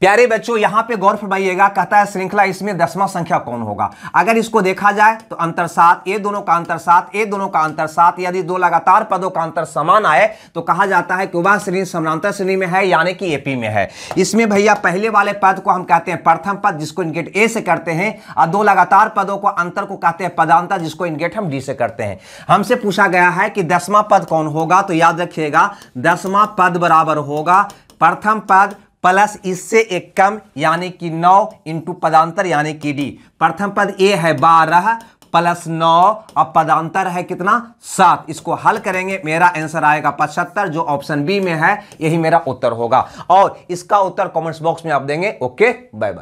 प्यारे बच्चों यहां पे गौर फरमाइएगा कहता है श्रृंखला इसमें दसवां संख्या कौन होगा अगर इसको देखा जाए तो अंतर सात ये दोनों का अंतर सात ये दोनों का अंतर सात यदि दो लगातार पदों का अंतर समान आए तो कहा जाता है कि वह श्रेणी समानांतर श्रेणी में है यानी कि एपी में है इसमें भैया पहले वाले पद को हम कहते हैं प्रथम पद जिसको इनगेट ए से करते हैं और दो लगातार पदों को अंतर को कहते हैं पदांतर जिसको इनगेट हम डी से करते हैं हमसे पूछा गया है कि दसवां पद कौन होगा तो याद रखिएगा दसवां पद बराबर होगा प्रथम पद प्लस इससे एक कम यानी कि नौ इंटू पदांतर यानी कि डी प्रथम पद ए है बारह प्लस नौ और पदांतर है कितना सात इसको हल करेंगे मेरा आंसर आएगा पचहत्तर जो ऑप्शन बी में है यही मेरा उत्तर होगा और इसका उत्तर कमेंट्स बॉक्स में आप देंगे ओके बाय बाय